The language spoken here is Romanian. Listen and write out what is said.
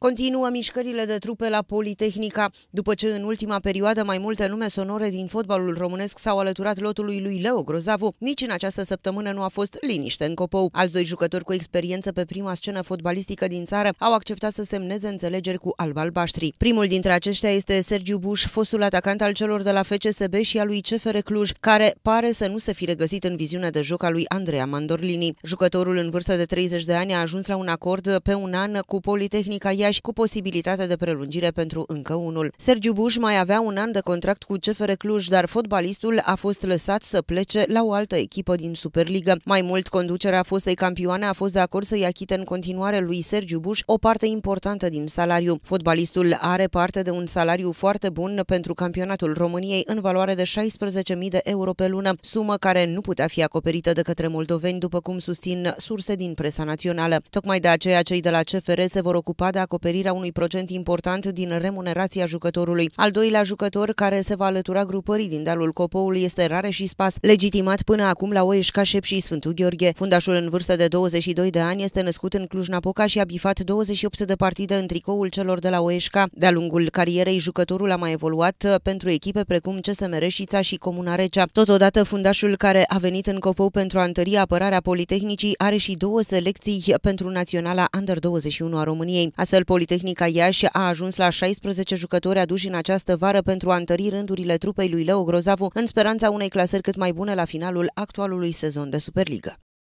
Continuă mișcările de trupe la Politehnica, după ce în ultima perioadă mai multe nume sonore din fotbalul românesc s-au alăturat lotului lui Leo Grozavu. Nici în această săptămână nu a fost liniște în Copou. Alți doi jucători cu experiență pe prima scenă fotbalistică din țară au acceptat să semneze înțelegeri cu Albaștri. Primul dintre aceștia este Sergiu Buș, fostul atacant al celor de la FCSB și al lui CFR Cluj, care pare să nu se fi regăsit în viziunea de joc a lui Andreea Mandorlini. Jucătorul în vârstă de 30 de ani a ajuns la un acord pe un an cu Politehnica România și cu posibilitate de prelungire pentru încă unul. Sergiu Buș mai avea un an de contract cu CFR Cluj, dar fotbalistul a fost lăsat să plece la o altă echipă din Superligă. Mai mult, conducerea fostei campioane a fost de acord să-i achite în continuare lui Sergiu Buș o parte importantă din salariu. Fotbalistul are parte de un salariu foarte bun pentru campionatul României în valoare de 16.000 de euro pe lună, sumă care nu putea fi acoperită de către moldoveni, după cum susțin surse din presa națională. Tocmai de aceea cei de la CFR se vor ocupa de acoperirea acoperirea unui procent important din remunerația jucătorului. Al doilea jucător care se va alătura grupării din dealul Copoului este Rare și Spas, legitimat până acum la Oeș Cașep și Sfântul Gheorghe. Fundașul în vârstă de 22 de ani este născut în Cluj-Napoca și a bifat 28 de partide în tricoul celor de la Oeșca. De-a lungul carierei, jucătorul a mai evoluat pentru echipe precum CSM Reșița și Comuna Recea. Totodată, fundașul care a venit în Copou pentru a întări apărarea Politehnicii are și două selecții pentru Naționala Under-21 a României. Astfel, Politehnica Iași a ajuns la 16 jucători aduși în această vară pentru a întări rândurile trupei lui Leo Grozavu în speranța unei clasări cât mai bune la finalul actualului sezon de Superligă.